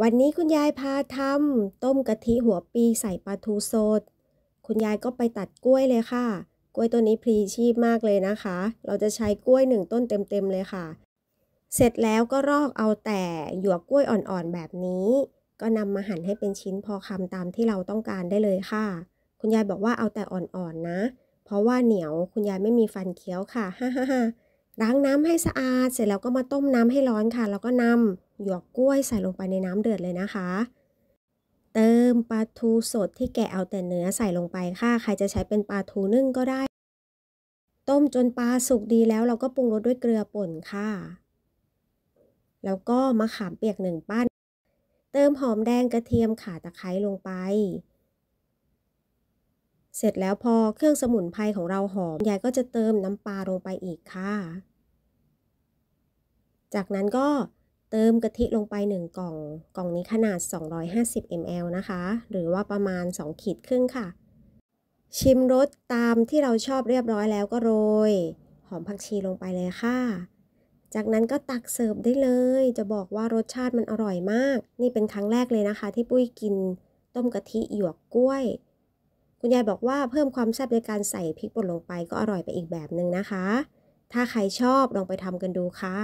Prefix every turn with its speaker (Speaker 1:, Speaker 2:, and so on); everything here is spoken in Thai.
Speaker 1: วันนี้คุณยายพาทำต้มกะทิหัวปีใส่ปลาทูสด คุณยายก็ไปตัดกล้วยเลยค่ะ กล้วยตัวนี้พรีชีพมากเลยนะคะ เราจะใช้กล้วยหนึ่งต้นเต็มๆเลยค่ะ เสร็จแล้วก็รอกเอาแต่หยวกกล้วยอ่อนๆแบบนี้ ก็นำมาหั่นให้เป็นชิ้นพอคำตามที่เราต้องการได้เลยค่ะ คุณยายบอกว่าเอาแต่อ่อนๆนะ เพราะว่าเหนียวคุณยายไม่มีฟันเคี้ยวค่ะ ฮ่าล้างน้ำให้สะอาดเสร็จแล้วก็มาต้มน้ำให้ร้อนค่ะ แล้วก็นำหยวกกล้วยใส่ลงไปในน้ำเดือดเลยนะคะ เติมปลาทูสดที่แกะเอาแต่เนื้อใส่ลงไปค่ะ ใครจะใช้เป็นปลาทูนึ่งก็ได้ ต้มจนปลาสุกดีแล้วเราก็ปรุงรสด้วยเกลือป่นค่ะ แล้วก็มะขามเปียกหนึ่งปั้น เติมหอมแดงกระเทียมข่าตะไคร้ลงไป เสร็จแล้วพอเครื่องสมุนไพรของเราหอมยายก็จะเติมน้ำปลาลงไปอีกค่ะ จากนั้นก็เติมกะทิลงไป1กล่อง กล่องนี้ขนาด 250 ml นะคะ หรือว่าประมาณ 2 ขีดครึ่งค่ะ ชิมรสตามที่เราชอบเรียบร้อยแล้วก็โรย หอมผักชีลงไปเลยค่ะ จากนั้นก็ตักเสิร์ฟได้เลย จะบอกว่ารสชาติมันอร่อยมาก นี่เป็นครั้งแรกเลยนะคะที่ปุ้ยกินต้มกะทิหยวกกล้วย คุณยายบอกว่าเพิ่มความแซ่บในการใส่พริกป่นลงไปก็อร่อยไปอีกแบบหนึ่งนะคะ ถ้าใครชอบลองไปทำกันดูค่ะ